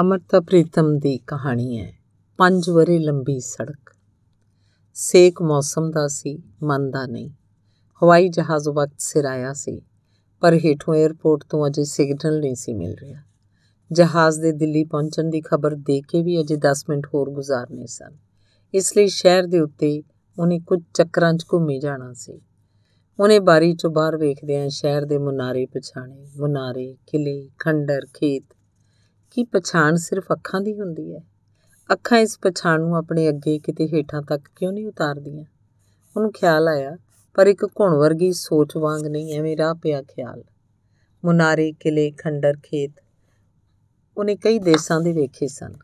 ਅਮਰਤਾ ਪ੍ਰੀਤਮ ਦੀ ਕਹਾਣੀ ਹੈ ਪੰਜ ਵਰੇ ਲੰਬੀ ਸੜਕ ਸੇਕ ਮੌਸਮ ਦਾ ਸੀ ਮਨ ਦਾ ਨਹੀਂ ਹਵਾਈ ਜਹਾਜ਼ ਵਕਤ ਸਿਰ ਆਇਆ ਸੀ ਪਰ ਹੇਠੋਂ 에ਅਰਪੋਰਟ ਤੋਂ ਅਜੇ ਸਿਗਨਲ ਨਹੀਂ ਸੀ ਮਿਲ ਰਿਹਾ ਜਹਾਜ਼ ਦੇ ਦਿੱਲੀ ਪਹੁੰਚਣ ਦੀ ਖਬਰ ਦੇ ਕੇ ਵੀ ਅਜੇ 10 ਮਿੰਟ ਹੋਰ ਗੁਜ਼ਾਰਨੇ ਸਨ ਇਸ ਲਈ ਸ਼ਹਿਰ ਦੇ ਉੱਤੇ ਉਹਨੇ ਕੁਝ ਚੱਕਰਾਂ 'ਚ ਘੁੰਮੇ ਜਾਣਾ ਸੀ ਉਹਨੇ ਬਾਰੀ 'ਚੋਂ ਬਾਹਰ ਵੇਖਦਿਆਂ ਸ਼ਹਿਰ ਦੇ ਮੁਨਾਰੇ ਪਛਾਣੇ ਮੁਨਾਰੇ ਕਿਲੇ ਖੰਡਰ ਖੇਤ ਕੀ ਪਛਾਣ ਸਿਰਫ ਅੱਖਾਂ ਦੀ ਹੁੰਦੀ ਹੈ ਅੱਖਾਂ ਇਸ ਪਛਾਣ ਨੂੰ ਆਪਣੇ ਅੱਗੇ ਕਿਤੇ ਹੇਠਾਂ ਤੱਕ ਕਿਉਂ ਨਹੀਂ ਉਤਾਰਦੀਆਂ ਉਹਨੂੰ ਖਿਆਲ ਆਇਆ ਪਰ ਇੱਕ ਘੁਣ ਵਰਗੀ ਸੋਚ ਵਾਂਗ ਨਹੀਂ ਐਵੇਂ ਰਾਹ ਪਿਆ ਖਿਆਲ ਮੁਨਾਰੇ ਕਿਲੇ ਖੰਡਰ ਖੇਤ ਉਹਨੇ ਕਈ ਦੇਸ਼ਾਂ ਦੇ ਵੇਖੇ ਸਨ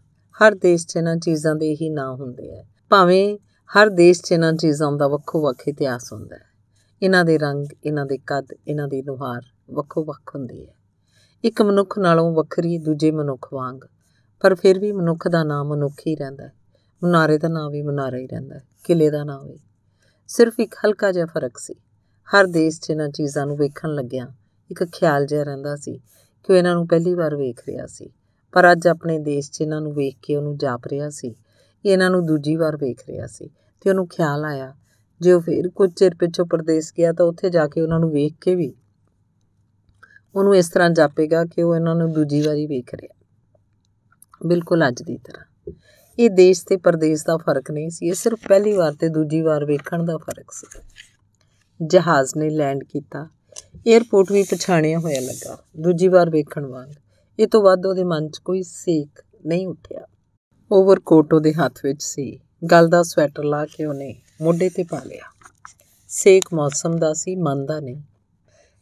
ਹਰ ਦੇਸ਼ 'ਚ ਇਹਨਾਂ ਚੀਜ਼ਾਂ ਦੇ ਹੀ ਨਾਂ ਹੁੰਦੇ ਆ ਭਾਵੇਂ ਹਰ ਦੇਸ਼ 'ਚ ਇਹਨਾਂ ਚੀਜ਼ਾਂ ਦਾ ਵੱਖੋ-ਵੱਖ ਇਤਿਹਾਸ ਹੁੰਦਾ ਹੈ ਇਹਨਾਂ ਦੇ ਰੰਗ ਇਹਨਾਂ ਦੇ ਕੱਦ ਇਹਨਾਂ ਦੀ ਨੁਹਾਰ ਵੱਖੋ-ਵੱਖ ਹੁੰਦੀ ਹੈ ਇੱਕ ਮਨੁੱਖ ਨਾਲੋਂ ਵੱਖਰੀ ਦੂਜੇ ਮਨੁੱਖ ਵਾਂਗ ਪਰ ਫਿਰ ਵੀ ਮਨੁੱਖ ਦਾ ਨਾਮ ਮਨੁੱਖ ਹੀ ਰਹਿੰਦਾ ਹੈ ਮਨਾਰੇ ਦਾ ਨਾਮ ਵੀ ਮਨਾਰਾ ਹੀ ਰਹਿੰਦਾ ਹੈ ਕਿਲੇ ਦਾ ਨਾਮ ਵੀ ਸਿਰਫ ਇੱਕ ਹਲਕਾ ਜਿਹਾ ਫਰਕ ਸੀ ਹਰ ਦੇਸ਼ 'ਚ ਇਹਨਾਂ ਚੀਜ਼ਾਂ ਨੂੰ ਵੇਖਣ ਲੱਗਿਆ ਇੱਕ ਖਿਆਲ ਜਿਹਾ ਰਹਿੰਦਾ ਸੀ ਕਿ ਉਹ ਇਹਨਾਂ ਨੂੰ ਪਹਿਲੀ ਵਾਰ ਵੇਖ ਰਿਹਾ ਸੀ ਪਰ ਅੱਜ ਆਪਣੇ ਦੇਸ਼ 'ਚ ਇਹਨਾਂ ਨੂੰ ਵੇਖ ਕੇ ਉਹਨੂੰ ਜਾਪ ਰਿਹਾ ਸੀ ਕਿ ਇਹਨਾਂ ਨੂੰ ਦੂਜੀ ਵਾਰ ਵੇਖ ਰਿਹਾ ਸੀ ਤੇ ਉਹਨੂੰ ਖਿਆਲ ਆਇਆ ਜੇ ਉਹ ਫਿਰ ਕੁਝ ਚਿਰ ਪਿੱਛੋਂ ਪਰਦੇਸ ਗਿਆ ਤਾਂ ਉੱਥੇ ਜਾ ਕੇ ਉਹਨਾਂ ਨੂੰ ਵੇਖ ਕੇ ਵੀ ਉਹਨੂੰ ਇਸ ਤਰ੍ਹਾਂ ਜਾਪੇਗਾ ਕਿ ਉਹ ਇਹਨਾਂ ਨੂੰ ਦੂਜੀ ਵਾਰੀ ਵੇਖ ਰਿਹਾ ਬਿਲਕੁਲ ਅੱਜ ਦੀ ਤਰ੍ਹਾਂ ਇਹ ਦੇਸ਼ ਤੇ ਪਰਦੇਸ ਦਾ ਫਰਕ ਨਹੀਂ ਸੀ ਇਹ ਸਿਰਫ ਪਹਿਲੀ ਵਾਰ ਤੇ ਦੂਜੀ ਵਾਰ ਵੇਖਣ ਦਾ ਫਰਕ ਸੀ ਜਹਾਜ਼ ਨੇ ਲੈਂਡ ਕੀਤਾ 에어ਪੋਰਟ ਵੀ ਪਛਾਣਿਆ ਹੋਇਆ ਲੱਗਾ ਦੂਜੀ ਵਾਰ ਵੇਖਣ ਵਾਂਗ ਇਹ ਤੋਂ ਵੱਧ ਉਹਦੇ ਮਨ 'ਚ ਕੋਈ ਸੇਕ ਨਹੀਂ ਉੱਠਿਆ ਓਵਰਕੋਟ ਉਹਦੇ ਹੱਥ ਵਿੱਚ ਸੀ ਗਲ ਦਾ ਸਵੈਟਰ ਲਾ ਕੇ ਉਹਨੇ ਮੋਢੇ ਤੇ ਪਾ ਲਿਆ ਸੇਕ ਮੌਸਮ ਦਾ ਸੀ ਮਨ ਦਾ ਨਹੀਂ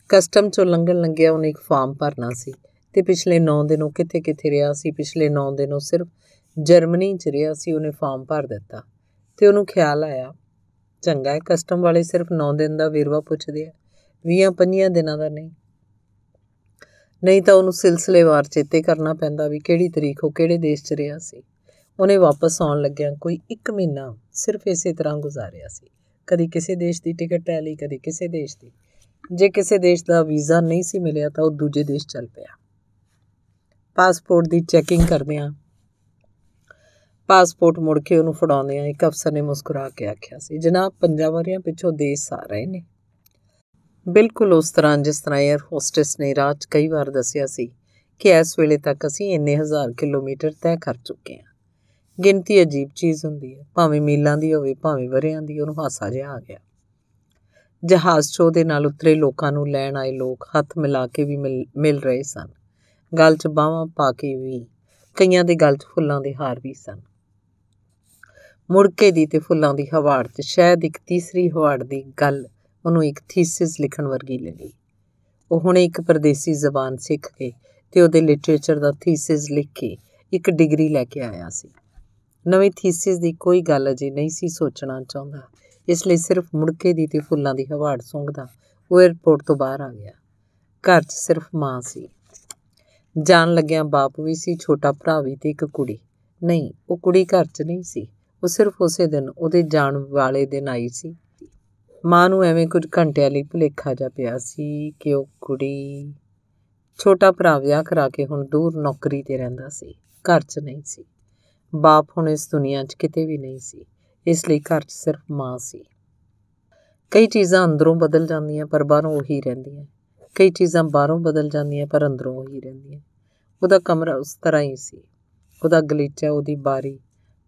ਕਸਟਮ ਚੋਂ ਲੰਘਣ ਲੱਗਿਆ ਉਹਨੇ ਇੱਕ ਫਾਰਮ ਭਰਨਾ ਸੀ ਤੇ ਪਿਛਲੇ 9 ਦਿਨ ਉਹ ਕਿੱਥੇ ਕਿੱਥੇ ਰਿਹਾ ਸੀ ਪਿਛਲੇ 9 ਦਿਨ ਉਹ ਸਿਰਫ ਜਰਮਨੀ 'ਚ ਰਿਹਾ ਸੀ ਉਹਨੇ ਫਾਰਮ ਭਰ ਦਿੱਤਾ ਤੇ ਉਹਨੂੰ ਖਿਆਲ ਆਇਆ ਚੰਗਾ ਹੈ ਕਸਟਮ ਵਾਲੇ ਸਿਰਫ 9 ਦਿਨ ਦਾ ਵੇਰਵਾ ਪੁੱਛਦੇ ਆ 20-25 ਦਿਨਾਂ ਦਾ ਨਹੀਂ ਨਹੀਂ ਤਾਂ ਉਹਨੂੰ ਸਿਲਸਿਲੇਵਾਰ ਚੇਤੇ ਕਰਨਾ ਪੈਂਦਾ ਵੀ ਕਿਹੜੀ ਤਰੀਕ ਉਹ ਕਿਹੜੇ ਦੇਸ਼ 'ਚ ਰਿਹਾ ਸੀ ਉਹਨੇ ਵਾਪਸ ਆਉਣ ਲੱਗਿਆ ਕੋਈ 1 ਮਹੀਨਾ ਸਿਰਫ ਇਸੇ ਤਰ੍ਹਾਂ ਗੁਜ਼ਾਰਿਆ ਸੀ ਕਦੀ ਕਿਸੇ ਦੇਸ਼ ਦੀ ਟਿਕਟ ਟੈਲੀ ਕਦੀ ਕਿਸੇ ਦੇਸ਼ ਦੀ ਜੇ ਕਿਸੇ ਦੇਸ਼ ਦਾ ਵੀਜ਼ਾ ਨਹੀਂ ਸੀ ਮਿਲਿਆ ਤਾਂ ਉਹ ਦੂਜੇ ਦੇਸ਼ ਚੱਲ ਪਿਆ ਪਾਸਪੋਰਟ ਦੀ ਚੈਕਿੰਗ ਕਰਦੇ ਆ ਪਾਸਪੋਰਟ ਮੁੜ ਕੇ ਉਹਨੂੰ ਫੜਾਉਂਦੇ ਆ ਇੱਕ ਅਫਸਰ ਨੇ ਮੁਸਕਰਾ ਕੇ ਆਖਿਆ ਸੀ ਜਨਾਬ ਪੰਜਾਂ ਪਿੱਛੋਂ ਦੇਸ਼ ਆ ਰਹੇ ਨੇ ਬਿਲਕੁਲ ਉਸ ਤਰ੍ਹਾਂ ਜਿਸ ਤਰ੍ਹਾਂ 에ਅਰ ਹੋਸਟੈਸ ਨੇ ਰਾਜ ਕਈ ਵਾਰ ਦੱਸਿਆ ਸੀ ਕਿ ਇਸ ਵੇਲੇ ਤੱਕ ਅਸੀਂ ਇੰਨੇ ਹਜ਼ਾਰ ਕਿਲੋਮੀਟਰ ਤੈਅ ਕਰ ਚੁੱਕੇ ਹਾਂ ਗਿਣਤੀ ਅਜੀਬ ਚੀਜ਼ ਹੁੰਦੀ ਹੈ ਭਾਵੇਂ ਮੀਲਾਂ ਦੀ ਹੋਵੇ ਭਾਵੇਂ ਵਰਿਆਂ ਦੀ ਉਹਨੂੰ ਹਾਸਾ ਜਿਹਾ ਆ ਗਿਆ ਜਹਾਜ਼ 'ਚੋਂ ਦੇ ਨਾਲ ਉਤਰੇ ਲੋਕਾਂ ਨੂੰ ਲੈਣ ਆਏ ਲੋਕ ਹੱਥ ਮਿਲਾ ਕੇ ਵੀ ਮਿਲ ਰਹੇ ਸਨ ਗਲ 'ਚ ਬਾਹਾਂ ਪਾ ਕੇ ਵੀ ਕਈਆਂ ਦੇ ਗਲ 'ਚ ਫੁੱਲਾਂ ਦੇ ਹਾਰ ਵੀ ਸਨ ਕੇ ਦੀ ਤੇ ਫੁੱਲਾਂ ਦੀ ਹਵਾੜ 'ਚ ਸ਼ਾਇਦ ਇੱਕ ਤੀਸਰੀ ਹਵਾੜ ਦੀ ਗੱਲ ਉਹਨੂੰ ਇੱਕ ਥੀਸਿਸ ਲਿਖਣ ਵਰਗੀ ਲੱਗੀ ਉਹ ਹੁਣ ਇੱਕ ਪਰਦੇਸੀ ਜ਼ਬਾਨ ਸਿੱਖ ਕੇ ਤੇ ਉਹਦੇ ਲਿਟਰੇਚਰ ਦਾ ਥੀਸਿਸ ਲਿਖ ਕੇ ਇੱਕ ਡਿਗਰੀ ਲੈ ਕੇ ਆਇਆ ਸੀ ਨਵੇਂ ਥੀਸਿਸ ਦੀ ਕੋਈ ਗੱਲ ਅਜੇ ਨਹੀਂ ਸੀ ਸੋਚਣਾ ਚਾਹੁੰਦਾ ਇਸ ਲਈ ਸਿਰਫ ਮੁੜਕੇ ਦੀ ਤੇ ਫੁੱਲਾਂ ਦੀ ਹਵਾੜ ਸੁੰਘਦਾ ਉਹ 에ਰਪੋਰਟ ਤੋਂ ਬਾਹਰ ਆ ਗਿਆ ਘਰ 'ਚ ਸਿਰਫ ਮਾਂ ਸੀ ਜਾਣ ਲੱਗਿਆ ਬਾਪ ਵੀ ਸੀ ਛੋਟਾ ਭਰਾ ਵੀ ਤੇ ਇੱਕ ਕੁੜੀ ਨਹੀਂ ਉਹ ਕੁੜੀ ਘਰ 'ਚ ਨਹੀਂ ਸੀ ਉਹ ਸਿਰਫ ਉਸੇ ਦਿਨ ਉਹਦੇ ਜਾਣ ਵਾਲੇ ਦਿਨ ਆਈ ਸੀ ਮਾਂ ਨੂੰ ਐਵੇਂ ਕੁਝ ਘੰਟਿਆਂ ਲਈ ਭੁਲੇਖਾ ਜਾ ਪਿਆ ਸੀ ਕਿ ਉਹ ਕੁੜੀ ਛੋਟਾ ਭਰਾ ਵਿਆਹ ਕਰਾ ਕੇ ਹੁਣ ਦੂਰ ਨੌਕਰੀ ਤੇ ਰਹਿੰਦਾ ਸੀ ਘਰ 'ਚ ਨਹੀਂ ਸੀ ਬਾਪ ਹੁਣ ਇਸ ਦੁਨੀਆ 'ਚ ਕਿਤੇ ਵੀ ਨਹੀਂ ਸੀ ਇਸ ਲਈ ਘਰ 'ਚ ਸਿਰਫ ਮਾਂ ਸੀ ਕਈ ਚੀਜ਼ਾਂ ਅੰਦਰੋਂ ਬਦਲ ਜਾਂਦੀਆਂ ਪਰ ਬਾਹਰੋਂ ਉਹੀ ਰਹਿੰਦੀਆਂ ਕਈ ਚੀਜ਼ਾਂ ਬਾਹਰੋਂ ਬਦਲ ਜਾਂਦੀਆਂ ਪਰ ਅੰਦਰੋਂ ਉਹੀ ਰਹਿੰਦੀਆਂ ਉਹਦਾ ਕਮਰਾ ਉਸ ਤਰ੍ਹਾਂ ਹੀ ਸੀ ਉਹਦਾ ਗਲੀਚਾ ਉਹਦੀ ਬਾਰੀ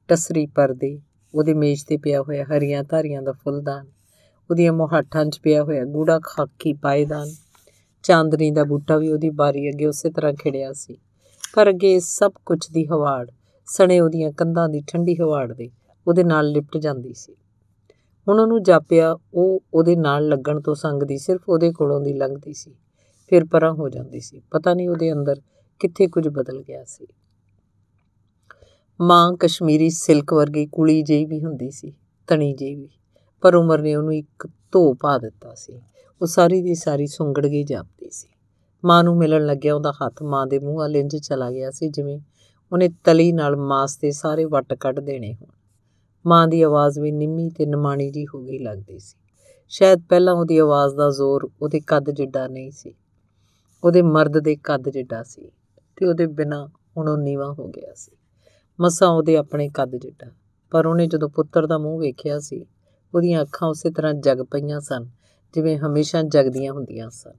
ਟਸਰੀ ਪਰਦੇ ਉਹਦੇ ਮੇਜ਼ ਤੇ ਪਿਆ ਹੋਇਆ ਹਰੀਆਂ ਧਾਰੀਆਂ ਦਾ ਫੁੱਲਦਾਨ ਉਹਦੀਆਂ ਮੁਹਾਠਾਂ 'ਚ ਪਿਆ ਹੋਇਆ ਗੂੜਾ ਖਾਕੀ ਪਾਇਦਾਨ ਚਾਂਦਨੀ ਦਾ ਬੂਟਾ ਵੀ ਉਹਦੀ ਬਾਰੀ ਅੱਗੇ ਉਸੇ ਤਰ੍ਹਾਂ ਖਿੜਿਆ ਸੀ ਪਰ ਅੱਗੇ ਸਭ ਕੁਝ ਦੀ ਹਵਾੜ ਸਣੇ ਉਹਦੀਆਂ ਕੰਧਾਂ ਦੀ ਠੰਡੀ ਹਵਾੜ ਦੇ ਉਹਦੇ ਨਾਲ ਲਿਪਟ ਜਾਂਦੀ ਸੀ ਹੁਣ ਉਹਨੂੰ ਜਾਪਿਆ ਉਹ ਉਹਦੇ ਨਾਲ ਲੱਗਣ ਤੋਂ ਸੰਗਦੀ ਸਿਰਫ ਉਹਦੇ ਕੋਲੋਂ ਦੀ ਲੰਘਦੀ ਸੀ ਫਿਰ ਪਰਾਂ ਹੋ ਜਾਂਦੀ ਸੀ ਪਤਾ ਨਹੀਂ ਉਹਦੇ ਅੰਦਰ ਕਿੱਥੇ ਕੁਝ ਬਦਲ ਗਿਆ ਸੀ ਮਾਂ ਕਸ਼ਮੀਰੀ ਸਿਲਕ ਵਰਗੀ ਕੁਲੀ ਜਿਹੀ ਵੀ ਹੁੰਦੀ ਸੀ ਤਣੀ ਜਿਹੀ ਵੀ ਪਰ ਉਮਰ ਨੇ ਉਹਨੂੰ ਇੱਕ ਧੋ ਪਾ ਦਿੱਤਾ ਸੀ ਉਹ ਸਾਰੀ ਦੀ ਸਾਰੀ ਸੁੰਗੜ ਗਈ ਜਾਪਦੀ ਸੀ ਮਾਂ ਨੂੰ ਮਿਲਣ ਲੱਗਿਆ ਉਹਦਾ ਹੱਥ ਮਾਂ ਦੇ ਮੂੰਹ ਵਾਲੇ ਇੰਜ ਚਲਾ ਗਿਆ ਸੀ ਜਿਵੇਂ ਉਹਨੇ ਤਲੀ ਨਾਲ ਮਾਸ ਦੇ ਸਾਰੇ ਵੱਟ ਕੱਢ ਦੇਣੇ ਹੋਣ ਮਾਂ ਦੀ ਆਵਾਜ਼ ਵੀ ਨਿੰਮੀ ਤੇ ਨਿਮਾਣੀ ਜੀ ਹੋ ਗਈ ਲੱਗਦੀ ਸੀ ਸ਼ਾਇਦ ਪਹਿਲਾਂ ਉਹਦੀ ਆਵਾਜ਼ ਦਾ ਜ਼ੋਰ ਉਹਦੇ ਕੱਦ ਜਿੱਡਾ ਨਹੀਂ ਸੀ ਉਹਦੇ ਮਰਦ ਦੇ ਕੱਦ ਜਿੱਡਾ ਸੀ ਤੇ ਉਹਦੇ ਬਿਨਾ ਹੁਣ ਉਹ ਨੀਵਾ ਹੋ ਗਿਆ ਸੀ ਮਸਾਂ ਉਹਦੇ ਆਪਣੇ ਕੱਦ ਜਿੱਡਾ ਪਰ ਉਹਨੇ ਜਦੋਂ ਪੁੱਤਰ ਦਾ ਮੂੰਹ ਵੇਖਿਆ ਸੀ ਉਹਦੀਆਂ ਅੱਖਾਂ ਉਸੇ ਤਰ੍ਹਾਂ ਜਗ ਪਈਆਂ ਸਨ ਜਿਵੇਂ ਹਮੇਸ਼ਾ ਜਗਦੀਆਂ ਹੁੰਦੀਆਂ ਸਨ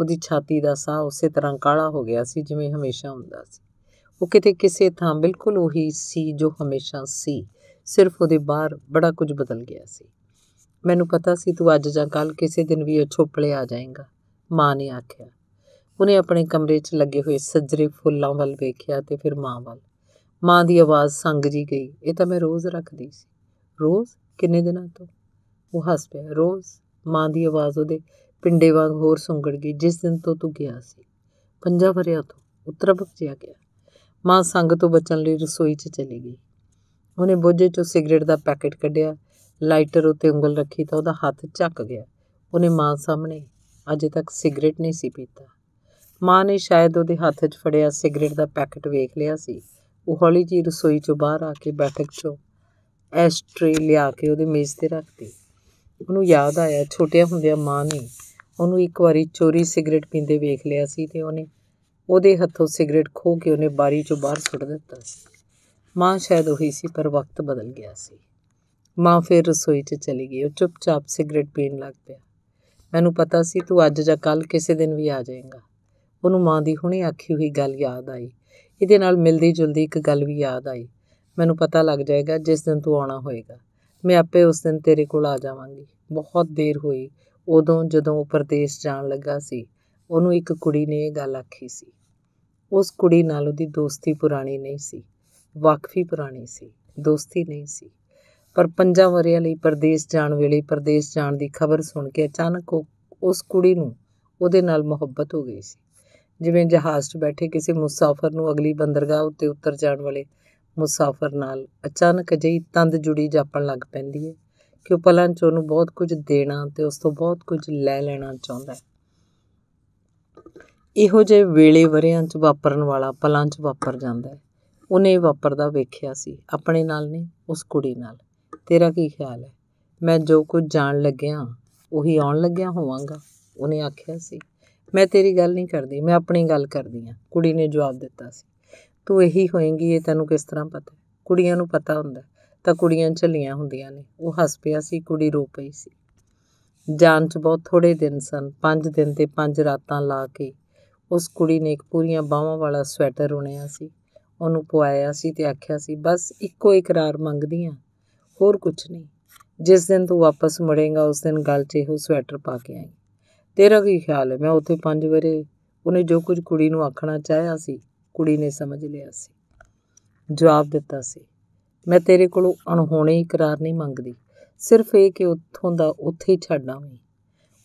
ਉਹਦੀ ਛਾਤੀ ਦਾ ਸਾਹ ਉਸੇ ਤਰ੍ਹਾਂ ਕਾਲਾ ਹੋ ਗਿਆ ਸੀ ਜਿਵੇਂ ਹਮੇਸ਼ਾ ਹੁੰਦਾ ਸੀ ਉਹ ਕਿਤੇ ਕਿਸੇ ਥਾਂ ਬਿਲਕੁਲ ਉਹੀ ਸੀ ਜੋ ਹਮੇਸ਼ਾ ਸੀ ਸਿਰਫ ਉਹਦੇ ਬਾਹਰ ਬੜਾ ਕੁਝ ਬਦਲ ਗਿਆ ਸੀ ਮੈਨੂੰ ਪਤਾ ਸੀ ਤੂੰ ਅੱਜ ਜਾਂ ਕੱਲ ਕਿਸੇ ਦਿਨ ਵੀ ਉਹ ਛੋਪਲੇ ਆ ਜਾਏਗਾ ਮਾਂ ਨੇ ਆਖਿਆ ਉਹਨੇ ਆਪਣੇ ਕਮਰੇ 'ਚ ਲੱਗੇ ਹੋਏ ਸੱਜਰੇ ਫੁੱਲਾਂ ਵੱਲ ਵੇਖਿਆ ਤੇ ਫਿਰ ਮਾਂ ਵੱਲ ਮਾਂ ਦੀ ਆਵਾਜ਼ ਸੰਗ ਜੀ ਗਈ ਇਹ ਤਾਂ ਮੈਂ ਰੋਜ਼ ਰੱਖਦੀ ਸੀ ਰੋਜ਼ ਕਿੰਨੇ ਦਿਨਾਂ ਤੋਂ ਉਹ ਹੱਸ ਪਿਆ ਰੋਜ਼ ਮਾਂ ਦੀ ਆਵਾਜ਼ ਉਹਦੇ ਪਿੰਡੇ ਵਾਂਗ ਹੋਰ ਸੁੰਗੜ ਗਈ ਜਿਸ ਦਿਨ ਤੋਂ ਤੂੰ ਗਿਆ ਸੀ ਪੰਜਾ ਭਰਿਆ ਤੋਂ ਉੱਤਰ ਭਜਿਆ ਗਿਆ ਮਾਂ ਸੰਗ ਤੋਂ ਬਚਣ ਲਈ ਰਸੋਈ 'ਚ ਚਲੀ ਗਈ ਉਹਨੇ ਬੋਝੇ 'ਚੋਂ ਸਿਗਰਟ ਦਾ ਪੈਕੇਟ ਕੱਢਿਆ ਲਾਈਟਰ ਉੱਤੇ ਉਂਗਲ ਰੱਖੀ ਤਾਂ ਉਹਦਾ ਹੱਥ ਝੱਕ ਗਿਆ ਉਹਨੇ ਮਾਂ ਸਾਹਮਣੇ ਅਜੇ ਤੱਕ ਸਿਗਰਟ ਨਹੀਂ ਸੀ ਪੀਤਾ ਮਾਂ ਨੇ ਸ਼ਾਇਦ ਉਹਦੇ ਹੱਥ 'ਚ ਫੜਿਆ ਸਿਗਰਟ ਦਾ ਪੈਕੇਟ ਵੇਖ ਲਿਆ ਸੀ ਉਹ ਹੌਲੀ ਜੀ ਰਸੋਈ 'ਚੋਂ ਬਾਹਰ ਆ ਕੇ ਬੈਠਕ 'ਚੋਂ ਐਸਟ੍ਰੇ ਲਿਆ ਕੇ ਉਹਦੇ ਮੇਜ਼ ਤੇ ਰੱਖਤੀ ਉਹਨੂੰ ਯਾਦ ਆਇਆ ਛੋਟਿਆ ਹੁੰਦਿਆਂ ਮਾਂ ਨੇ ਉਹਨੂੰ ਇੱਕ ਵਾਰੀ ਚੋਰੀ ਸਿਗਰਟ ਪੀਂਦੇ ਵੇਖ ਲਿਆ ਸੀ ਤੇ ਉਹਨੇ ਉਹਦੇ ਹੱਥੋਂ ਸਿਗਰਟ ਖੋਹ ਕੇ ਉਹਨੇ ਬਾਰੀ 'ਚੋਂ ਬਾਹਰ ਸੁੱਟ ਦਿੱਤਾ ਸੀ ਮਾਂ ਸ਼ਾਇਦ ਉਹੀ ਸੀ ਪਰ ਵਕਤ ਬਦਲ ਗਿਆ ਸੀ ਮਾਂ ਫਿਰ ਰਸੋਈ 'ਚ ਚਲੀ ਗਈ ਉਹ ਚੁੱਪਚਾਪ ਸਿਗਰਟ ਪੀਣ ਲੱਗ ਪਿਆ ਮੈਨੂੰ ਪਤਾ ਸੀ ਤੂੰ ਅੱਜ ਜਾਂ ਕੱਲ ਕਿਸੇ ਦਿਨ ਵੀ ਆ ਜਾਏਗਾ ਉਹਨੂੰ ਮਾਂ ਦੀ ਹੁਣੇ ਆਖੀ ਹੋਈ ਗੱਲ ਯਾਦ ਆਈ ਇਹਦੇ ਨਾਲ ਮਿਲਦੀ ਜੁਲਦੀ ਇੱਕ ਗੱਲ ਵੀ ਯਾਦ ਆਈ ਮੈਨੂੰ ਪਤਾ ਲੱਗ ਜਾਏਗਾ ਜਿਸ ਦਿਨ ਤੂੰ ਆਉਣਾ ਹੋਏਗਾ ਮੈਂ ਆਪੇ ਉਸ ਦਿਨ ਤੇਰੇ ਕੋਲ ਆ ਜਾਵਾਂਗੀ ਬਹੁਤ ਦੇਰ ਹੋਈ ਉਦੋਂ ਜਦੋਂ ਉਹ ਪਰਦੇਸ ਜਾਣ ਲੱਗਾ ਸੀ ਉਹਨੂੰ ਇੱਕ ਕੁੜੀ ਨੇ ਇਹ ਗੱਲ ਆਖੀ ਸੀ ਉਸ ਕੁੜੀ ਨਾਲ ਉਹਦੀ ਦੋਸਤੀ ਪੁਰਾਣੀ ਨਹੀਂ ਸੀ ਵਾਕਫੀ ਪੁਰਾਣੀ ਸੀ ਦੋਸਤੀ ਨਹੀਂ ਸੀ ਪਰ ਪੰਜਾਂ ਵਰਿਆਂ ਲਈ ਪਰਦੇਸ ਜਾਣ ਵੇਲੇ ਪਰਦੇਸ ਜਾਣ ਦੀ ਖਬਰ ਸੁਣ ਕੇ ਅਚਾਨਕ ਉਸ ਕੁੜੀ ਨੂੰ ਉਹਦੇ ਨਾਲ ਮੁਹੱਬਤ ਹੋ ਗਈ ਸੀ ਜਿਵੇਂ ਜਹਾਜ਼ 'ਚ ਬੈਠੇ ਕਿਸੇ ਮੁਸਾਫਰ ਨੂੰ ਅਗਲੀ ਬੰਦਰਗਾਹ ਉੱਤੇ ਉਤਰ ਜਾਣ ਵਾਲੇ ਮੁਸਾਫਰ ਨਾਲ ਅਚਾਨਕ ਜਈ ਤੰਦ ਜੁੜੀ ਜਾਪਣ ਲੱਗ ਪੈਂਦੀ ਹੈ ਕਿ ਉਹ ਪਲਾਂ 'ਚ ਉਹਨੂੰ ਬਹੁਤ ਕੁਝ ਦੇਣਾ ਤੇ ਉਸ ਤੋਂ ਬਹੁਤ ਕੁਝ ਲੈ ਲੈਣਾ ਚਾਹੁੰਦਾ ਹੈ ਇਹੋ ਜਿਹੇ ਵੇਲੇ ਵਰਿਆਂ 'ਚ ਵਾਪਰਨ ਵਾਲਾ ਪਲਾਂ 'ਚ ਵਾਪਰ ਜਾਂਦਾ ਹੈ ਉਹਨੇ ਵਾਪਰਦਾ ਵੇਖਿਆ ਸੀ ਆਪਣੇ ਨਾਲ ਨਹੀਂ ਉਸ ਕੁੜੀ ਨਾਲ ਤੇਰਾ ਕੀ ਖਿਆਲ ਹੈ ਮੈਂ ਜੋ ਕੁਝ ਜਾਣ ਲੱਗਿਆ ਉਹੀ ਆਉਣ ਲੱਗਿਆ ਹੋਵਾਂਗਾ ਉਹਨੇ ਆਖਿਆ ਸੀ ਮੈਂ ਤੇਰੀ ਗੱਲ ਨਹੀਂ ਕਰਦੀ ਮੈਂ ਆਪਣੀ ਗੱਲ ਕਰਦੀ ਆ ਕੁੜੀ ਨੇ ਜਵਾਬ ਦਿੱਤਾ ਸੀ ਤੂੰ ਇਹੀ ਹੋਏਂਗੀ ਇਹ ਤੈਨੂੰ ਕਿਸ ਤਰ੍ਹਾਂ ਪਤਾ ਕੁੜੀਆਂ ਨੂੰ ਪਤਾ ਹੁੰਦਾ ਤਾਂ ਕੁੜੀਆਂ ਝੱਲੀਆਂ ਹੁੰਦੀਆਂ ਨੇ ਉਹ ਹੱਸ ਪਿਆ ਸੀ ਕੁੜੀ ਰੋ ਪਈ ਸੀ ਜਾਣ 'ਚ ਬਹੁਤ ਥੋੜੇ ਦਿਨ ਸਨ 5 ਦਿਨ ਤੇ 5 ਰਾਤਾਂ ਲਾ ਕੇ ਉਸ ਕੁੜੀ ਨੇ ਇੱਕ ਪੂਰੀਆਂ ਬਾਹਾਂ ਵਾਲਾ ਸਵੈਟਰ ਉਣਿਆ ਸੀ ਉਹਨੂੰ ਪੁਆਇਆ ਸੀ ਤੇ ਆਖਿਆ ਸੀ ਬਸ ਇੱਕੋ ਇਕਰਾਰ ਮੰਗਦੀ ਆ ਹੋਰ ਕੁਝ ਨਹੀਂ ਜਿਸ ਦਿਨ ਤੂੰ ਵਾਪਸ ਮੁੜੇਂਗਾ ਉਸ ਦਿਨ ਗੱਲ 'ਚ ਇਹੋ ਸਵੈਟਰ ਪਾ ਕੇ ਆਈ ਤੇਰਾ ਕੀ ਖਿਆਲ ਹੈ ਮੈਂ ਉੱਥੇ ਪੰਜ ਵਰੇ ਉਹਨੇ ਜੋ ਕੁਝ ਕੁੜੀ ਨੂੰ ਆਖਣਾ ਚਾਹਿਆ ਸੀ ਕੁੜੀ ਨੇ ਸਮਝ ਲਿਆ ਸੀ ਜਵਾਬ ਦਿੱਤਾ ਸੀ ਮੈਂ ਤੇਰੇ ਕੋਲੋਂ ਅਣਹੋਣੇ ਇਕਰਾਰ ਨਹੀਂ ਮੰਗਦੀ ਸਿਰਫ ਇਹ ਕਿ ਉੱਥੋਂ ਦਾ ਉੱਥੇ ਹੀ ਛੱਡਾਂ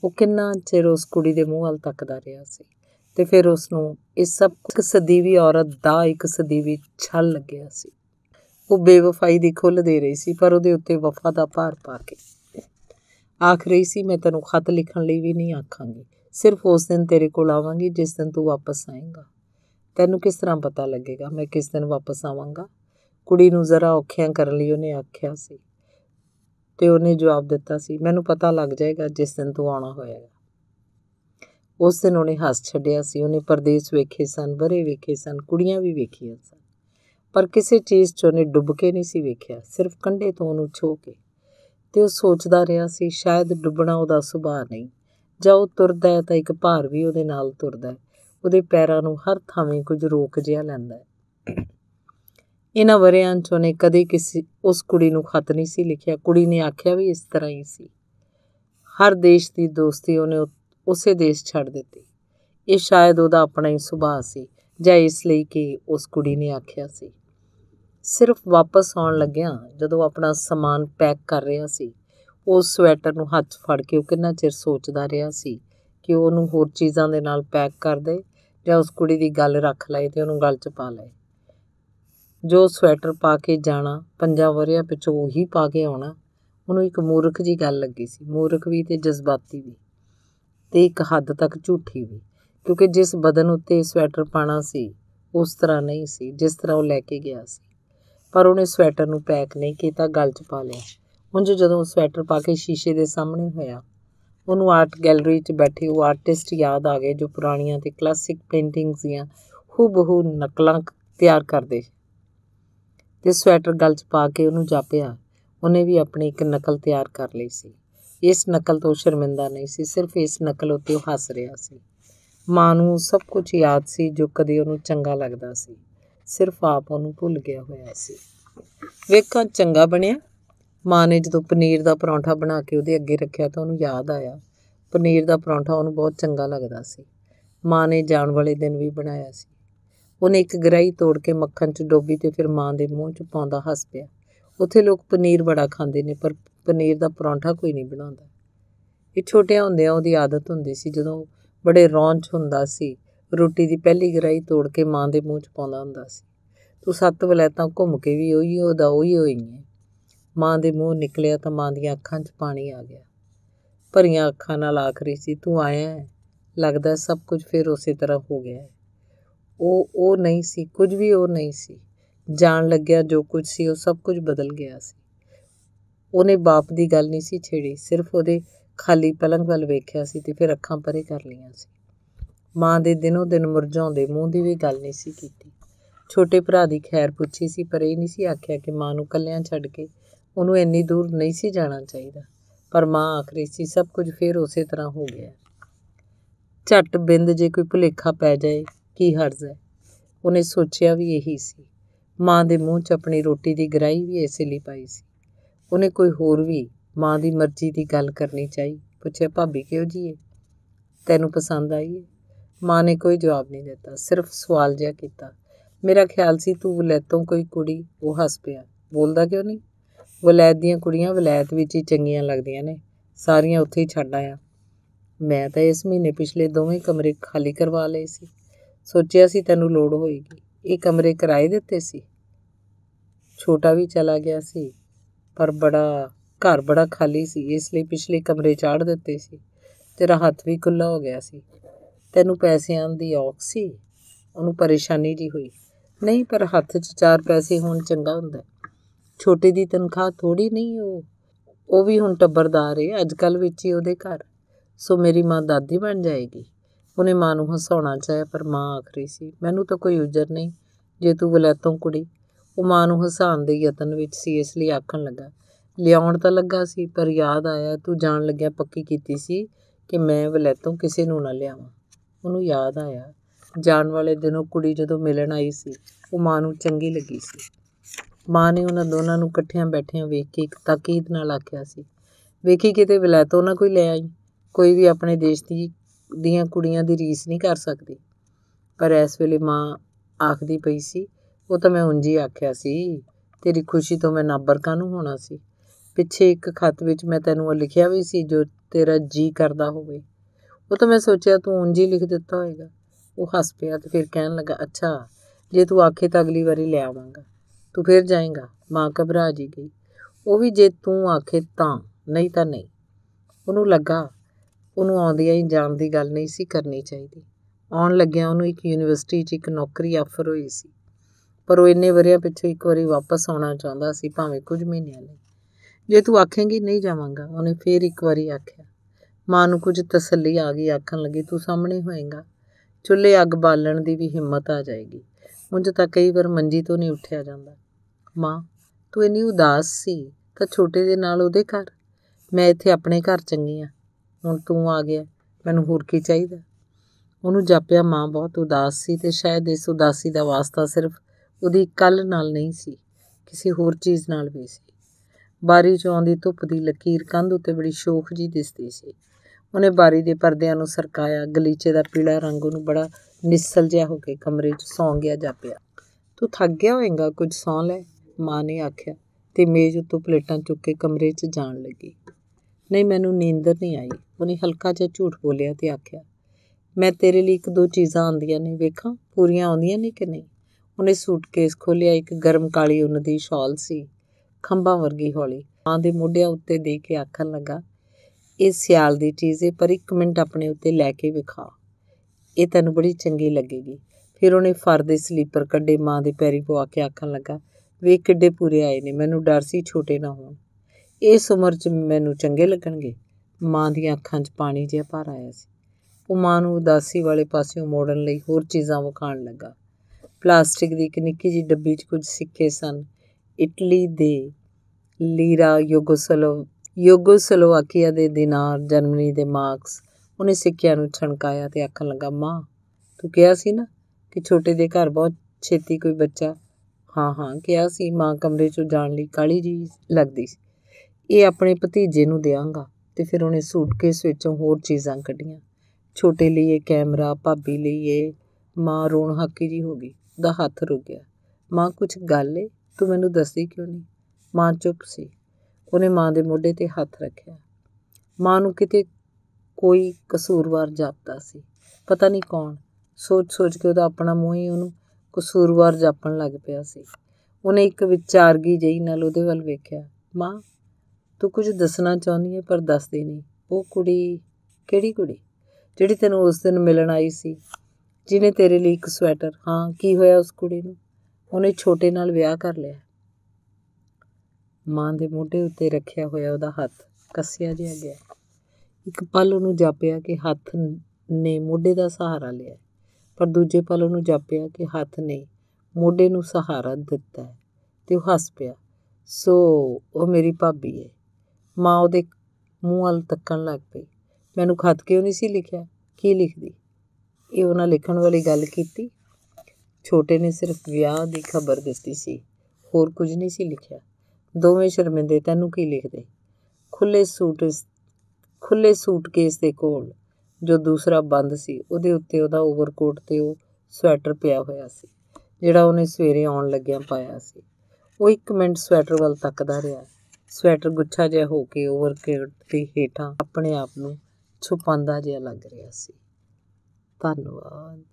ਉਹ ਕਿੰਨਾ ਚਿਰ ਉਸ ਕੁੜੀ ਦੇ ਮੂੰਹ ਵੱਲ ਤੱਕਦਾ ਰਿਹਾ ਸੀ ਤੇ ਫਿਰ ਉਸ ਨੂੰ ਇਹ ਸਭ ਇੱਕ ਸਦੀਵੀ ਔਰਤ ਦਾ ਇੱਕ ਸਦੀਵੀ ਛਲ ਲੱਗਿਆ ਸੀ ਉਹ ਬੇਵਫਾਈ ਦੀ ਖੁੱਲ ਦੇ ਰਹੀ ਸੀ ਪਰ ਉਹਦੇ ਉੱਤੇ ਵਫਾ ਦਾ ਭਾਰ ਪਾ ਕੇ ਆਖ ਰਹੀ ਸੀ ਮੈਂ ਤੈਨੂੰ ਖਤ ਲਿਖਣ ਲਈ ਵੀ ਨਹੀਂ ਆਖਾਂਗੀ ਸਿਰਫ ਉਸ ਦਿਨ ਤੇਰੇ ਕੋਲ ਆਵਾਂਗੀ ਜਿਸ ਦਿਨ ਤੂੰ ਵਾਪਸ ਆਏਂਗਾ ਤੈਨੂੰ ਕਿਸ ਤਰ੍ਹਾਂ ਪਤਾ ਲੱਗੇਗਾ ਮੈਂ ਕਿਸ ਦਿਨ ਵਾਪਸ ਆਵਾਂਗਾ ਕੁੜੀ ਨੂੰ ਜ਼ਰਾ ਔਖਿਆਂ ਕਰਨ ਲਈ ਉਹਨੇ ਆਖਿਆ ਸੀ ਤੇ ਉਹਨੇ ਜਵਾਬ ਦਿੱਤਾ ਸੀ ਮੈਨੂੰ ਪਤਾ ਲੱਗ ਜਾਏਗਾ ਜਿਸ ਦਿਨ ਤੂੰ ਆਉਣਾ ਹੋਏਗਾ ਉਸ ਦਿਨ ਉਹਨੇ ਹੱਸ ਛੱਡਿਆ ਸੀ ਉਹਨੇ ਪਰਦੇਸ ਵੇਖੇ ਸਨ ਬਰੇ ਵੇਖੇ ਸਨ ਕੁੜੀਆਂ ਵੀ ਵੇਖੀਆਂ ਸਨ ਪਰ ਕਿਸੇ ਚੀਜ਼ 'ਚ ਉਹਨੇ ਡੁੱਬ ਕੇ ਨਹੀਂ ਸੀ ਵੇਖਿਆ ਸਿਰਫ ਕੰਢੇ ਤੋਂ ਉਹਨੂੰ ਛੋ ਕੇ ਤੇ ਉਹ ਸੋਚਦਾ ਰਿਹਾ ਸੀ ਸ਼ਾਇਦ ਡੁੱਬਣਾ ਉਹਦਾ ਸੁਭਾਅ ਨਹੀਂ ਜਾ ਉਹ ਤੁਰਦਾ ਹੈ ਤਾਂ ਇੱਕ ਭਾਰ ਵੀ ਉਹਦੇ ਨਾਲ ਤੁਰਦਾ ਹੈ ਉਹਦੇ ਪੈਰਾਂ ਨੂੰ ਹਰ ਥਾਵੇਂ ਕੁਝ ਰੋਕ ਜਿਹਾ ਲੈਂਦਾ ਹੈ ਇਹਨਾਂ ਵਰਿਆਂ 'ਚ ਉਹਨੇ ਕਦੇ ਕਿਸੇ ਉਸ ਕੁੜੀ ਨੂੰ ਖਤ ਨਹੀਂ ਸੀ ਲਿਖਿਆ ਕੁੜੀ ਨੇ ਆਖਿਆ ਵੀ ਇਸ ਤਰ੍ਹਾਂ ਹੀ ਸੀ ਹਰ ਦੇਸ਼ ਦੀ ਦੋਸਤੀ ਉਹਨੇ ਉਸੇ ਦੇਸ਼ ਛੱਡ ਦਿੱਤੀ ਇਹ ਸ਼ਾਇਦ ਉਹਦਾ ਆਪਣਾ ਹੀ ਸੁਭਾਅ ਸੀ ਜਾਂ ਇਸ ਲਈ ਕਿ ਉਸ ਕੁੜੀ ਨੇ ਆਖਿਆ ਸੀ ਸਿਰਫ ਵਾਪਸ ਆਉਣ ਲੱਗਿਆ ਜਦੋਂ ਆਪਣਾ ਸਮਾਨ ਪੈਕ ਕਰ ਰਿਹਾ ਸੀ ਉਸ ਸਵੈਟਰ ਨੂੰ ਹੱਥ ਫੜ ਕੇ ਉਹ ਕਿੰਨਾ ਚਿਰ ਸੋਚਦਾ ਰਿਹਾ ਸੀ ਕਿ ਉਹਨੂੰ ਹੋਰ ਚੀਜ਼ਾਂ ਦੇ ਨਾਲ ਪੈਕ ਕਰ ਦੇ ਜਾਂ ਉਸ ਕੁੜੀ ਦੀ ਗੱਲ ਰੱਖ ਲਏ ਤੇ ਉਹਨੂੰ ਗੱਲ 'ਚ ਪਾ ਲਏ ਜੋ ਸਵੈਟਰ ਪਾ ਕੇ ਜਾਣਾ ਪੰਜਾਂ ਵਰਿਆਂ ਪਿੱਛੋਂ ਉਹੀ ਪਾ ਕੇ ਆਉਣਾ ਉਹਨੂੰ ਇੱਕ ਮੂਰਖ ਜੀ ਗੱਲ ਲੱਗੀ ਸੀ ਮੂਰਖ ਵੀ ਤੇ ਜਜ਼ਬਾਤੀ ਵੀ ਤੇ ਇੱਕ ਹੱਦ ਤੱਕ ਝੂਠੀ ਵੀ ਕਿਉਂਕਿ ਜਿਸ ਬਦਨ ਉੱਤੇ ਸਵੈਟਰ ਪਾਣਾ ਸੀ ਉਸ ਤਰ੍ਹਾਂ ਨਹੀਂ ਸੀ ਜਿਸ ਤਰ੍ਹਾਂ ਉਹ ਲੈ ਕੇ ਗਿਆ ਸੀ ਪਰ ਉਹਨੇ ਸਵੈਟਰ ਨੂੰ ਪੈਕ ਨਹੀਂ ਕੀਤਾ ਗਲ 'ਚ ਪਾ ਲਿਆ ਹੁਣ ਜਦੋਂ ਸਵੈਟਰ ਪਾ ਕੇ ਸ਼ੀਸ਼ੇ ਦੇ ਸਾਹਮਣੇ ਹੋਇਆ ਉਹਨੂੰ ਆਰਟ ਗੈਲਰੀ 'ਚ ਬੈਠੇ ਉਹ ਆਰਟਿਸਟ ਯਾਦ ਆ ਗਏ ਜੋ ਪੁਰਾਣੀਆਂ ਤੇ ਕਲਾਸਿਕ ਪੇਂਟਿੰਗਸ ਦੀਆਂ ਹੂਬਹੂ ਨਕਲਾਂ ਤਿਆਰ ਕਰਦੇ ਤੇ ਸਵੈਟਰ ਗਲ 'ਚ ਪਾ ਕੇ ਉਹਨੂੰ ਜਾਪਿਆ ਉਹਨੇ ਵੀ ਆਪਣੀ ਇੱਕ ਨਕਲ ਤਿਆਰ ਕਰ ਲਈ ਸੀ ਇਸ ਨਕਲ ਤੋਂ ਸ਼ਰਮਿੰਦਾ ਨਹੀਂ ਸੀ ਸਿਰਫ ਇਸ ਨਕਲ ਉੱਤੇ ਉਹ ਹੱਸ ਰਿਹਾ ਸੀ ਮਾਂ ਨੂੰ ਸਭ ਕੁਝ ਯਾਦ ਸੀ ਜੋ ਕਦੇ ਉਹਨੂੰ ਚੰਗਾ ਲੱਗਦਾ ਸੀ ਸਿਰਫ ਆਪ ਉਹਨੂੰ ਭੁੱਲ ਗਿਆ ਹੋਇਆ ਸੀ ਵੇਖਾਂ ਚੰਗਾ ਬਣਿਆ ਮਾਂ ਨੇ ਜਦੋਂ ਪਨੀਰ ਦਾ ਪਰੌਂਠਾ ਬਣਾ ਕੇ ਉਹਦੇ ਅੱਗੇ ਰੱਖਿਆ ਤਾਂ ਉਹਨੂੰ ਯਾਦ ਆਇਆ ਪਨੀਰ ਦਾ ਪਰੌਂਠਾ ਉਹਨੂੰ ਬਹੁਤ ਚੰਗਾ ਲੱਗਦਾ ਸੀ ਮਾਂ ਨੇ ਜਾਣ ਵਾਲੇ ਦਿਨ ਵੀ ਬਣਾਇਆ ਸੀ ਉਹਨੇ ਇੱਕ ਗਰਾਈ ਤੋੜ ਕੇ ਮੱਖਣ 'ਚ ਡੋਬੀ ਤੇ ਫਿਰ ਮਾਂ ਦੇ ਮੂੰਹ 'ਚ ਪਾਉਂਦਾ ਹੱਸ ਪਿਆ ਉੱਥੇ ਲੋਕ ਪਨੀਰ ਬੜਾ ਖਾਂਦੇ ਨੇ ਪਰ ਪਨੀਰ ਦਾ ਪਰੌਂਠਾ ਕੋਈ ਨਹੀਂ ਬਣਾਉਂਦਾ ਇਹ ਛੋਟਿਆਂ ਹੁੰਦਿਆਂ ਉਹਦੀ ਆਦਤ ਹੁੰਦੀ ਸੀ ਜਦੋਂ ਬੜੇ ਰੌਂਚ ਹੁੰਦਾ ਸੀ ਰੋਟੀ ਦੀ ਪਹਿਲੀ ਗਰਾਈ ਤੋੜ ਕੇ ਮਾਂ ਦੇ ਮੂੰਹ 'ਚ ਪਾਉਂਦਾ ਹੁੰਦਾ ਸੀ ਤੂੰ ਸੱਤ ਵਲੈਤਾਂ ਘੁੰਮ ਕੇ ਵੀ ਉਹੀ ਉਹਦਾ ਉਹੀ ਹੋਈਆਂ ਮਾਂ ਦੇ ਮੂੰਹ ਨਿਕਲਿਆ ਤਾਂ ਮਾਂ ਦੀਆਂ ਅੱਖਾਂ 'ਚ ਪਾਣੀ ਆ ਗਿਆ ਭਰੀਆਂ ਅੱਖਾਂ ਨਾਲ ਆਖਰੀ ਸੀ ਤੂੰ ਆਇਆ ਹੈ ਲੱਗਦਾ ਸਭ ਕੁਝ ਫਿਰ ਉਸੇ ਤਰ੍ਹਾਂ ਹੋ ਗਿਆ ਉਹ ਉਹ ਨਹੀਂ ਸੀ ਕੁਝ ਵੀ ਉਹ ਨਹੀਂ ਸੀ ਜਾਣ ਲੱਗਿਆ ਜੋ ਕੁਝ ਸੀ ਉਹ ਸਭ ਕੁਝ ਬਦਲ ਗਿਆ ਸੀ ਉਹਨੇ ਬਾਪ ਦੀ ਗੱਲ ਨਹੀਂ ਸੀ ਛੇੜੀ ਸਿਰਫ ਉਹਦੇ ਖਾਲੀ ਪਲੰਗ ਵੱਲ ਵੇਖਿਆ ਸੀ ਤੇ ਫਿਰ ਅੱਖਾਂ ਪਰੇ ਕਰ ਲਈਆਂ ਸੀ ਮਾਂ ਦੇ ਦਿਨੋਂ ਦਿਨ ਮੁਰਝਾਉਂਦੇ ਮੂੰਹ ਦੀ ਵੀ ਗੱਲ ਨਹੀਂ ਸੀ ਕੀਤੀ ਛੋਟੇ ਭਰਾ ਦੀ ਖੈਰ ਪੁੱਛੀ ਸੀ ਪਰ ਇਹ ਨਹੀਂ ਸੀ ਆਖਿਆ ਕਿ ਮਾਂ ਨੂੰ ਕੱਲਿਆਂ ਛੱਡ ਕੇ ਉਹਨੂੰ ਇੰਨੀ ਦੂਰ ਨਹੀਂ ਸੀ ਜਾਣਾ ਚਾਹੀਦਾ ਪਰ ਮਾਂ ਆਖਰੀ ਸੀ ਸਭ ਕੁਝ ਫੇਰ ਉਸੇ ਤਰ੍ਹਾਂ ਹੋ ਗਿਆ ਝਟ ਬਿੰਦ ਜੇ ਕੋਈ ਭੁਲੇਖਾ ਪੈ ਜਾਏ ਕੀ ਹਰਜ਼ ਹੈ ਉਹਨੇ ਸੋਚਿਆ ਵੀ ਇਹੀ ਸੀ ਮਾਂ ਦੇ ਮੂੰਹ 'ਚ ਆਪਣੀ ਰੋਟੀ ਦੀ ਗਰਾਈ ਵੀ ਇਸੇ ਲਈ ਪਾਈ ਸੀ ਉਹਨੇ ਕੋਈ ਹੋਰ ਵੀ ਮਾਂ ਦੀ ਮਰਜ਼ੀ ਦੀ ਗੱਲ ਕਰਨੀ ਚਾਹੀ ਪੁੱਛਿਆ ਭਾਬੀ ਕਿਉਂ ਜੀਏ ਤੈਨੂੰ ਪਸੰਦ ਆਈ ਹੈ ਮਾਂ ਨੇ ਕੋਈ ਜਵਾਬ ਨਹੀਂ ਦਿੱਤਾ ਸਿਰਫ ਸਵਾਲ ਜਿਹਾ ਕੀਤਾ ਮੇਰਾ ਖਿਆਲ ਸੀ ਤੂੰ ਵਲੈਤੋਂ ਕੋਈ ਕੁੜੀ ਉਹ ਹੱਸ ਪਿਆ ਬੋਲਦਾ ਕਿਉਂ ਨਹੀਂ ਵਲੈਤ ਦੀਆਂ ਕੁੜੀਆਂ ਵਲੈਤ ਵਿੱਚ ਹੀ ਚੰਗੀਆਂ ਲੱਗਦੀਆਂ ਨੇ ਸਾਰੀਆਂ ਉੱਥੇ ਹੀ ਛੱਡ ਆਇਆ ਮੈਂ ਤਾਂ ਇਸ ਮਹੀਨੇ ਪਿਛਲੇ ਦੋਵੇਂ ਕਮਰੇ ਖਾਲੀ ਕਰਵਾ ਲਏ ਸੀ ਸੋਚਿਆ ਸੀ ਤੈਨੂੰ ਲੋੜ ਹੋਏਗੀ ਇਹ ਕਮਰੇ ਕਿਰਾਏ ਦਿੱਤੇ ਸੀ ਛੋਟਾ ਵੀ ਚਲਾ ਗਿਆ ਸੀ ਪਰ ਬੜਾ ਘਰ ਬੜਾ ਖਾਲੀ ਸੀ ਇਸ ਲਈ ਪਿਛਲੇ ਕਮਰੇ ਚਾੜ ਦਿੱਤੇ ਸੀ ਤੇਰਾ ਹੱਥ ਵੀ ਖੁੱਲਾ ਹੋ ਗਿਆ ਸੀ ਤੈਨੂੰ ਪੈਸਿਆਂ ਦੀ ਔਖ ਸੀ ਉਹਨੂੰ ਪਰੇਸ਼ਾਨੀ ਜੀ ਹੋਈ ਨਹੀਂ ਪਰ ਹੱਥ 'ਚ ਚਾਰ ਪੈਸੇ ਹੋਣ ਚੰਗਾ ਹੁੰਦਾ ਛੋਟੇ ਦੀ ਤਨਖਾਹ ਥੋੜੀ ਨਹੀਂ ਉਹ ਉਹ ਵੀ ਹੁਣ ਟੱਬਰਦਾਰ ਏ ਅੱਜ ਕੱਲ ਵਿੱਚ ਹੀ ਉਹਦੇ ਘਰ ਸੋ ਮੇਰੀ ਮਾਂ ਦਾਦੀ ਬਣ ਜਾਏਗੀ ਉਹਨੇ ਮਾਂ ਨੂੰ ਹਸਾਉਣਾ ਚਾਹਿਆ ਪਰ ਮਾਂ ਆਖਰੀ ਸੀ ਮੈਨੂੰ ਤਾਂ ਕੋਈ ਉਜਰ ਨਹੀਂ ਜੇ ਤੂੰ ਵਲੈਤੋਂ ਕੁੜੀ ਉਹ ਮਾਂ ਨੂੰ ਹਸਾਉਣ ਦੇ ਯਤਨ ਵਿੱਚ ਸੀ ਇਸ ਲਈ ਆਖਣ ਲੱਗਾ ਲਿਆਉਣ ਤਾਂ ਲੱਗਾ ਸੀ ਪਰ ਯਾਦ ਆਇਆ ਤੂੰ ਜਾਣ ਲੱਗਿਆ ਪੱਕੀ ਕੀਤੀ ਸੀ ਕਿ ਮੈਂ ਵਲੈਤੋਂ ਕਿਸੇ ਨੂੰ ਨਾ ਲਿਆਵਾਂ ਉਹਨੂੰ ਯਾਦ ਆਇਆ ਜਾਣ ਵਾਲੇ ਦਿਨ ਉਹ ਕੁੜੀ ਜਦੋਂ ਮਿਲਣ ਆਈ ਸੀ ਉਹ ਮਾਂ ਨੂੰ ਚੰਗੀ ਲੱਗੀ ਸੀ ਮਾਂ ਨੇ ਉਹਨਾਂ ਦੋਨਾਂ ਨੂੰ ਇਕੱਠਿਆਂ ਬੈਠਿਆਂ ਵੇਖ ਕੇ ਇੱਕ ਤਾਕੀਦ ਨਾਲ ਆਖਿਆ ਸੀ ਵੇਖੀ ਕਿਤੇ ਵਲੈਤੋਂ ਨਾ ਕੋਈ ਲੈ ਆਈ ਕੋਈ ਵੀ ਆਪਣੇ ਦੇਸ਼ ਦੀ ਦੀਆਂ ਕੁੜੀਆਂ ਦੀ ਰੀਸ ਨਹੀਂ ਕਰ ਸਕਦੀ ਪਰ ਇਸ ਵੇਲੇ ਮਾਂ ਆਖਦੀ ਪਈ ਸੀ ਉਹ ਤਾਂ ਮੈਂ ਉਂਝ ਹੀ ਆਖਿਆ ਸੀ ਤੇਰੀ ਖੁਸ਼ੀ ਤੋਂ ਮੈਂ ਨਾਬਰ ਕਾਨੂੰ ਹੋਣਾ ਸੀ ਪਿੱਛੇ ਇੱਕ ਖਤ ਵਿੱਚ ਮੈਂ ਤੈਨੂੰ ਉਹ ਲਿਖਿਆ ਵੀ ਸੀ ਜੋ ਤੇਰਾ ਜੀ ਕਰਦਾ ਹੋਵੇ ਉਹ ਤਾਂ ਮੈਂ ਸੋਚਿਆ ਤੂੰ ਉਂਝ ਹੀ ਲਿਖ ਦਿੱਤਾ ਹੋਵੇਗਾ ਉਹ ਹੱਸ ਪਿਆ ਤੇ ਫਿਰ ਕਹਿਣ ਲੱਗਾ ਅੱਛਾ ਜੇ ਤੂੰ ਆਖੇ ਤਾਂ ਅਗਲੀ ਵਾਰੀ ਲੈ ਆਵਾਂਗਾ ਤੂੰ ਫਿਰ ਜਾਏਗਾ ਮਾਂ ਘਬਰਾ ਜੀ ਗਈ ਉਹ ਵੀ ਜੇ ਤੂੰ ਆਖੇ ਤਾਂ ਨਹੀਂ ਤਾਂ ਨਹੀਂ ਉਹਨੂੰ ਲੱਗਾ ਉਹਨੂੰ ਆਉਂਦੀ ਹੀ ਜਾਣ ਦੀ ਗੱਲ ਨਹੀਂ ਸੀ ਕਰਨੀ ਚਾਹੀਦੀ ਆਉਣ ਲੱਗਿਆਂ ਉਹਨੂੰ ਇੱਕ ਯੂਨੀਵਰਸਿਟੀ 'ਚ ਇੱਕ ਨੌਕਰੀ ਆਫਰ ਹੋਈ ਸੀ ਪਰ ਉਹ ਇੰਨੇ ਵਰਿਆਂ ਪਿੱਛੋਂ ਇੱਕ ਵਾਰੀ ਵਾਪਸ ਆਉਣਾ ਚਾਹੁੰਦਾ ਸੀ ਭਾਵੇਂ ਕੁਝ ਮਹੀਨਿਆਂ ਲਈ ਜੇ ਤੂੰ ਆਖੇਂਗੀ ਨਹੀਂ ਜਾਵਾਂਗਾ ਉਹਨੇ ਫੇਰ ਇੱਕ ਵਾਰੀ ਆਖਿਆ ਮਾਂ ਨੂੰ ਕੁਝ ਤਸੱਲੀ ਆ ਗਈ ਆਖਣ ਲੱਗੀ ਤੂੰ ਸਾਹਮਣੇ ਹੋਏਂਗਾ ਚੁੱਲ੍ਹੇ ਅੱਗ ਬਾਲਣ ਦੀ ਵੀ ਹਿੰਮਤ ਆ ਜਾਏਗੀ ਮੁੰਜ ਤਾਂ ਕਈ ਵਾਰ ਮੰਜੀ ਤੋਂ ਨਹੀਂ ਉੱਠਿਆ ਜਾਂਦਾ ਮਾਂ ਤੂੰ ਇੰਨੀ ਉਦਾਸ ਸੀ ਤਾਂ ਛੋਟੇ ਦੇ ਨਾਲ ਉਹਦੇ ਘਰ ਮੈਂ ਇੱਥੇ ਆਪਣੇ ਘਰ ਚੰਗੀ ਆ ਹੁਣ ਤੂੰ ਆ ਗਿਆ ਮੈਨੂੰ ਹੋਰ ਕੀ ਚਾਹੀਦਾ ਉਹਨੂੰ ਜਾਪਿਆ ਮਾਂ ਬਹੁਤ ਉਦਾਸ ਸੀ ਤੇ ਸ਼ਾਇਦ ਇਸ ਉਦਾਸੀ ਦਾ ਵਾਸਤਾ ਸਿਰਫ ਉਹਦੀ ਕੱਲ ਨਾਲ ਨਹੀਂ ਸੀ ਕਿਸੇ ਹੋਰ ਚੀਜ਼ ਨਾਲ ਵੀ ਸੀ ਬਾਰੀ ਚ ਆਉਂਦੀ ਧੁੱਪ ਦੀ ਲਕੀਰ ਕੰਧ ਉੱਤੇ ਬੜੀ ਸ਼ੋਖ ਜੀ ਦਿਸਦੀ ਸੀ ਉਹਨੇ ਬਾਰੀ ਦੇ ਪਰਦਿਆਂ ਨੂੰ ਸਰਕਾਇਆ ਗਲੀਚੇ ਦਾ ਪੀਲਾ ਰੰਗ ਉਹਨੂੰ ਬੜਾ ਨਿਸਲ ਜਿਹਾ ਹੋ ਕੇ ਕਮਰੇ 'ਚ ਸੌਂ ਗਿਆ ਜਾਪਿਆ ਤੂੰ ਥੱਕ ਗਿਆ ਹੋਵੇਂਗਾ ਕੁਝ ਸੌਂ ਲੈ ਮਾਂ ਨੇ ਆਖਿਆ ਤੇ ਮੇਜ਼ ਉੱਤੋਂ ਪਲੇਟਾਂ ਚੁੱਕ ਕੇ ਕਮਰੇ 'ਚ ਜਾਣ ਲੱਗੀ ਨਹੀਂ ਮੈਨੂੰ ਨੀਂਦਰ ਨਹੀਂ ਆਈ ਉਹਨੇ ਹਲਕਾ ਜਿਹਾ ਝੂਠ ਬੋਲਿਆ ਤੇ ਆਖਿਆ ਮੈਂ ਤੇਰੇ ਲਈ ਇੱਕ ਦੋ ਚੀਜ਼ਾਂ ਆਂਦੀਆਂ ਨੇ ਵੇਖਾਂ ਪੂਰੀਆਂ ਆਉਂਦੀਆਂ ਨੇ ਕਿ ਨਹੀਂ ਉਹਨੇ ਸੂਟਕੇਸ ਖੋਲ੍ਹਿਆ ਇੱਕ ਗਰਮ ਕਾਲੀ ਉੱਨ ਦੀ ਸ਼ਾਲ ਸੀ ਖੰਭਾਂ ਵਰਗੀ ਹੌਲੀ ਮਾਂ ਦੇ ਮੋਢਿਆਂ ਉੱਤੇ ਦੇ ਕੇ ਆਖਣ ਲੱਗਾ ਇਹ ਸਿਆਲ ਦੀ ਚੀਜ਼ ਏ ਪਰ ਇੱਕ ਮਿੰਟ ਆਪਣੇ ਉੱਤੇ ਲੈ ਕੇ ਵਿਖਾ ਇਹ ਤੈਨੂੰ ਬੜੀ ਚੰਗੀ ਲੱਗੇਗੀ ਫਿਰ ਉਹਨੇ ਫਰ ਦੇ ਸਲੀਪਰ ਕੱਢੇ ਮਾਂ ਦੇ ਪੈਰੀ ਪਵਾ ਕੇ ਆਖਣ ਲੱਗਾ ਵੇਖ ਕਿੱਡੇ ਪੂਰੇ ਆਏ ਨੇ ਮੈਨੂੰ ਡਰ ਸੀ ਛੋਟੇ ਨਾ ਹੋਣ ਇਸ ਉਮਰ 'ਚ ਮੈਨੂੰ ਚੰਗੇ ਲੱਗਣਗੇ ਮਾਂ ਦੀਆਂ ਅੱਖਾਂ 'ਚ ਪਾਣੀ ਜਿਹਾ ਭਰ ਆਇਆ ਸੀ ਉਹ ਮਾਂ ਨੂੰ ਉਦਾਸੀ ਵਾਲੇ ਪਾਸਿਓਂ ਮੋੜਨ ਲਈ ਹੋਰ ਚੀਜ਼ਾਂ ਵਿਖਾਣ ਲੱਗਾ ਪਲਾਸਟਿਕ ਦੀ ਇੱਕ ਨਿੱਕੀ ਜਿਹੀ ਡੱਬੀ 'ਚ ਕੁਝ ਸਿੱਕੇ ਸਨ ਇਟਲੀ ਦੇ ਲੀਰਾ ਯੋਗੋਸਲੋ ਯੂਗੋਸਲੋਵਾਕੀਆ ਦੇ ਦਿਨਾਰ ਜਰਮਨੀ ਦੇ ਮਾਰਕਸ ਉਹਨੇ ਸਿੱਕਿਆਂ ਨੂੰ ਛਣਕਾਇਆ ਤੇ ਆਖਣ ਲੱਗਾ ਮਾਂ ਤੂੰ ਕਿਹਾ ਸੀ ਨਾ ਕਿ ਛੋਟੇ ਦੇ ਘਰ ਬਹੁਤ ਛੇਤੀ ਕੋਈ ਬੱਚਾ ਹਾਂ ਹਾਂ ਕਿਹਾ ਸੀ ਮਾਂ ਕਮਰੇ 'ਚੋਂ ਜਾਣ ਲਈ ਕਾਲੀ ਜੀ ਲੱਗਦੀ ਸੀ ਇਹ ਆਪਣੇ ਭਤੀਜੇ ਨੂੰ ਦਿਆਂਗਾ ਤੇ ਫਿਰ ਉਹਨੇ ਸੂਟਕੇਸ ਵਿੱਚੋਂ ਹੋਰ ਚੀਜ਼ਾਂ ਕੱਢੀਆਂ ਛੋਟੇ ਲਈ ਇਹ ਕੈਮਰਾ ਭਾਬੀ ਲਈ ਇਹ ਮਾਂ ਰੋਣ ਹੱਕੀ ਜੀ ਹੋ ਗਈ ਦਾ ਹੱਥ ਰੁਕ ਗਿਆ ਮਾਂ ਕੁਝ ਗੱਲ ਏ ਤੂੰ ਮੈਨੂੰ ਦੱਸੀ ਕਿਉਂ ਨਹੀਂ ਮਾਂ ਚੁੱਪ ਸੀ ਉਹਨੇ ਮਾਂ ਦੇ ਮੋਢੇ ਤੇ ਹੱਥ ਰੱਖਿਆ ਮਾਂ ਨੂੰ ਕਿਤੇ ਕੋਈ ਕਸੂਰਵਾਰ ਜਾਪਦਾ ਸੀ ਪਤਾ ਨਹੀਂ ਕੌਣ ਸੋਚ-ਸੋਚ ਕੇ ਉਹਦਾ ਆਪਣਾ ਮੂੰਹ ਹੀ ਉਹਨੂੰ ਕਸੂਰਵਾਰ ਜਾਪਣ ਲੱਗ ਪਿਆ ਸੀ ਉਹਨੇ ਇੱਕ ਵਿਚਾਰਗੀ ਜਈ ਨਾਲ ਉਹਦੇ ਵੱਲ ਵੇਖਿਆ ਮਾਂ ਤੂੰ ਕੁਝ ਦੱਸਣਾ ਚਾਹੁੰਦੀ ਹੈ ਪਰ ਦੱਸਦੀ ਨਹੀਂ ਉਹ ਕੁੜੀ ਕਿਹੜੀ ਕੁੜੀ ਜਿਹੜੀ ਤੈਨੂੰ ਉਸ ਦਿਨ ਮਿਲਣ ਆਈ ਸੀ ਜਿਹਨੇ ਤੇਰੇ ਲਈ ਇੱਕ ਸਵੈਟਰ ਹਾਂ ਕੀ ਹੋਇਆ ਉਸ ਕੁੜੀ ਨੂੰ ਉਹਨੇ ਛੋਟੇ ਨਾਲ ਵਿਆਹ ਕਰ ਲਿਆ ਮਾਂ ਦੇ ਮੋਢੇ ਉੱਤੇ ਰੱਖਿਆ ਹੋਇਆ ਉਹਦਾ ਹੱਥ ਕੱਸਿਆ ਜਿਹਾ ਗਿਆ ਇੱਕ ਪਲ ਉਹਨੂੰ ਜਾਪਿਆ ਕਿ ਹੱਥ ਨੇ ਮੋਢੇ ਦਾ ਸਹਾਰਾ ਲਿਆ ਪਰ ਦੂਜੇ ਪਲ ਉਹਨੂੰ ਜਾਪਿਆ ਕਿ ਹੱਥ ਨੇ ਮੋਢੇ ਨੂੰ ਸਹਾਰਾ ਦਿੱਤਾ ਤੇ ਉਹ ਹੱਸ ਪਿਆ ਸੋ ਉਹ ਮੇਰੀ ਭਾਬੀ ਹੈ ਮਾਂ ਉਹਦੇ ਮੂੰਹ ਵੱਲ ਤੱਕਣ ਲੱਗ ਪਈ ਮੈਨੂੰ ਖੱਤ ਕਿਉਂ ਨਹੀਂ ਸੀ ਲਿਖਿਆ ਕੀ ਲਿਖਦੀ ਇਹ ਉਹਨਾਂ ਲਿਖਣ ਵਾਲੀ ਗੱਲ ਕੀਤੀ ਛੋਟੇ ਨੇ ਸਿਰਫ ਵਿਆਹ ਦੀ ਖਬਰ ਦਿੱਤੀ ਸੀ ਹੋਰ ਕੁਝ ਨਹੀਂ ਸੀ ਲਿਖਿਆ ਦੋਵੇਂ ਸ਼ਰਮਿੰਦੇ ਤੈਨੂੰ ਕੀ ਲਿਖਦੇ ਖੁੱਲੇ ਸੂਟ ਖੁੱਲੇ ਸੂਟਕੇਸ ਦੇ ਕੋਲ ਜੋ ਦੂਸਰਾ ਬੰਦ ਸੀ ਉਹਦੇ ਉੱਤੇ ਉਹਦਾ ਓਵਰਕੋਟ ਤੇ ਉਹ ਸਵੈਟਰ ਪਿਆ ਹੋਇਆ ਸੀ ਜਿਹੜਾ ਉਹਨੇ ਸਵੇਰੇ ਆਉਣ ਲੱਗਿਆਂ ਪਾਇਆ ਸੀ ਉਹ ਇੱਕ ਮਿੰਟ ਸਵੈਟਰ ਵੱਲ ਤੱਕਦਾ ਰਿਹਾ ਸਵੈਟਰ ਗੁੱਛਾ ਜਿਹਾ ਹੋ ਕੇ ਓਵਰਕੋਟ ਦੇ ਹੇਠਾਂ ਆਪਣੇ ਆਪ ਨੂੰ ਛੁਪਾਉਂਦਾ ਜਿਹਾ ਲੱਗ ਰਿਹਾ ਸੀ ਧੰਨਵਾਦ